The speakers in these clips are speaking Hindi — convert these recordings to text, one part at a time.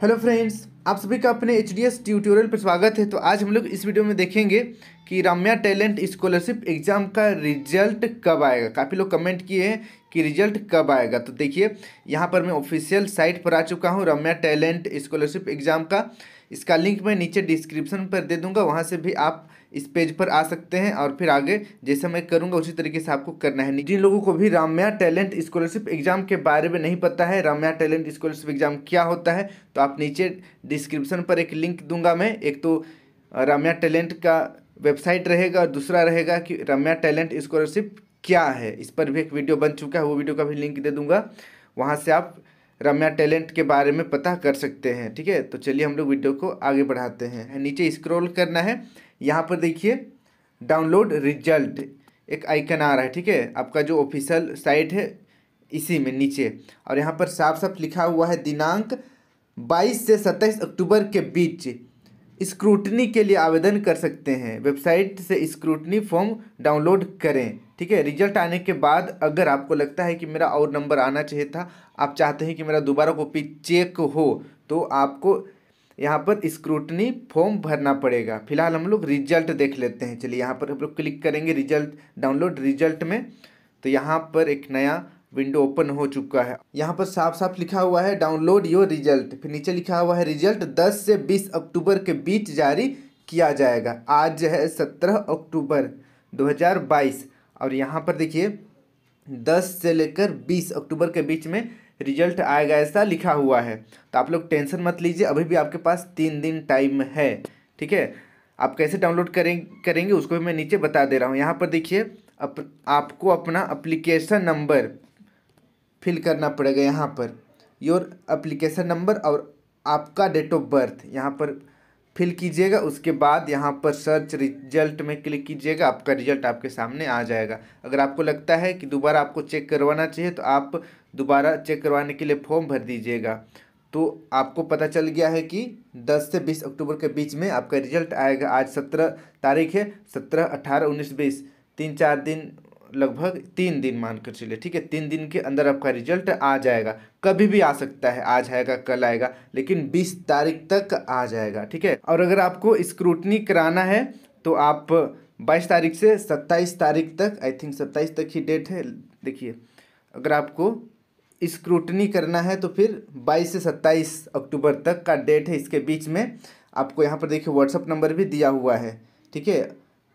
hello friends आप सभी का अपने एच डी एस ट्यूटोरियल पर स्वागत है तो आज हम लोग इस वीडियो में देखेंगे कि रम्या टैलेंट स्कॉलरशिप एग्ज़ाम का रिजल्ट कब आएगा काफ़ी लोग कमेंट किए हैं कि रिजल्ट कब आएगा तो देखिए यहाँ पर मैं ऑफिशियल साइट पर आ चुका हूँ रम्या टैलेंट स्कॉलरशिप एग्ज़ाम का इसका लिंक मैं नीचे डिस्क्रिप्शन पर दे दूँगा वहाँ से भी आप इस पेज पर आ सकते हैं और फिर आगे जैसा मैं करूँगा उसी तरीके से आपको करना है जिन लोगों को भी राम्या टैलेंट स्कॉलरशिप एग्ज़ाम के बारे में नहीं पता है राम्या टैलेंट स्कॉलरशिप एग्ज़ाम क्या होता है तो आप नीचे डिस्क्रिप्शन पर एक लिंक दूंगा मैं एक तो रम्या टैलेंट का वेबसाइट रहेगा और दूसरा रहेगा कि रम्या टैलेंट स्कॉलरशिप क्या है इस पर भी एक वीडियो बन चुका है वो वीडियो का भी लिंक दे दूंगा वहाँ से आप रम्या टैलेंट के बारे में पता कर सकते हैं ठीक है तो चलिए हम लोग वीडियो को आगे बढ़ाते हैं नीचे स्क्रोल करना है यहाँ पर देखिए डाउनलोड रिजल्ट एक आइकन आ रहा है ठीक है आपका जो ऑफिशियल साइट है इसी में नीचे और यहाँ पर साफ साफ लिखा हुआ है दिनांक 22 से 27 अक्टूबर के बीच स्क्रूटनी के लिए आवेदन कर सकते हैं वेबसाइट से स्क्रूटनी फॉर्म डाउनलोड करें ठीक है रिजल्ट आने के बाद अगर आपको लगता है कि मेरा और नंबर आना चाहिए था आप चाहते हैं कि मेरा दोबारा कॉपी चेक हो तो आपको यहाँ पर स्क्रूटनी फॉर्म भरना पड़ेगा फिलहाल हम लोग रिजल्ट देख लेते हैं चलिए यहाँ पर हम लोग क्लिक करेंगे रिजल्ट डाउनलोड रिजल्ट में तो यहाँ पर एक नया विंडो ओपन हो चुका है यहाँ पर साफ साफ लिखा हुआ है डाउनलोड योर रिजल्ट फिर नीचे लिखा हुआ है रिजल्ट 10 से 20 अक्टूबर के बीच जारी किया जाएगा आज है 17 अक्टूबर 2022 और यहाँ पर देखिए 10 से लेकर 20 अक्टूबर के बीच में रिजल्ट आएगा ऐसा लिखा हुआ है तो आप लोग टेंशन मत लीजिए अभी भी आपके पास तीन दिन टाइम है ठीक है आप कैसे डाउनलोड करें करेंगे उसको भी मैं नीचे बता दे रहा हूँ यहाँ पर देखिए अप, आपको अपना अप्लीकेशन नंबर फिल करना पड़ेगा यहाँ पर योर अप्लीकेशन नंबर और आपका डेट ऑफ बर्थ यहाँ पर फिल कीजिएगा उसके बाद यहाँ पर सर्च रिजल्ट में क्लिक कीजिएगा आपका रिजल्ट आपके सामने आ जाएगा अगर आपको लगता है कि दोबारा आपको चेक करवाना चाहिए तो आप दोबारा चेक करवाने के लिए फॉर्म भर दीजिएगा तो आपको पता चल गया है कि 10 से 20 अक्टूबर के बीच में आपका रिजल्ट आएगा आज 17 तारीख है 17, 18, 19, 20 तीन चार दिन लगभग तीन दिन मानकर चलिए ठीक है तीन दिन के अंदर आपका रिजल्ट आ जाएगा कभी भी आ सकता है आज आएगा कल आएगा लेकिन बीस तारीख तक आ जाएगा ठीक है और अगर आपको स्क्रूटनी कराना है तो आप बाईस तारीख से सत्ताईस तारीख तक आई थिंक सत्ताईस तक ही डेट है देखिए अगर आपको स्क्रूटनी करना है तो फिर बाईस से सत्ताईस अक्टूबर तक का डेट है इसके बीच में आपको यहाँ पर देखिए व्हाट्सअप नंबर भी दिया हुआ है ठीक है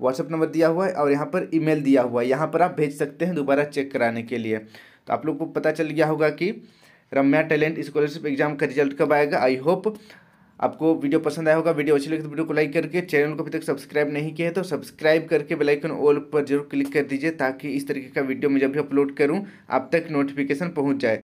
व्हाट्सअप नंबर दिया हुआ है और यहाँ पर ईमेल दिया हुआ है यहाँ पर आप भेज सकते हैं दोबारा चेक कराने के लिए तो आप लोग को पता चल गया होगा कि रम्या टैलेंट स्कॉलरशिप एग्जाम का रिजल्ट कब आएगा आई होप आपको वीडियो पसंद आया होगा वीडियो अच्छी लगे तो वीडियो को लाइक करके चैनल को अभी तक सब्सक्राइब नहीं किया है तो सब्सक्राइब करके बेल आइकन ऑल पर जरूर क्लिक कर दीजिए ताकि इस तरीके का वीडियो मैं जब भी अपलोड करूं आप तक नोटिफिकेशन पहुंच जाए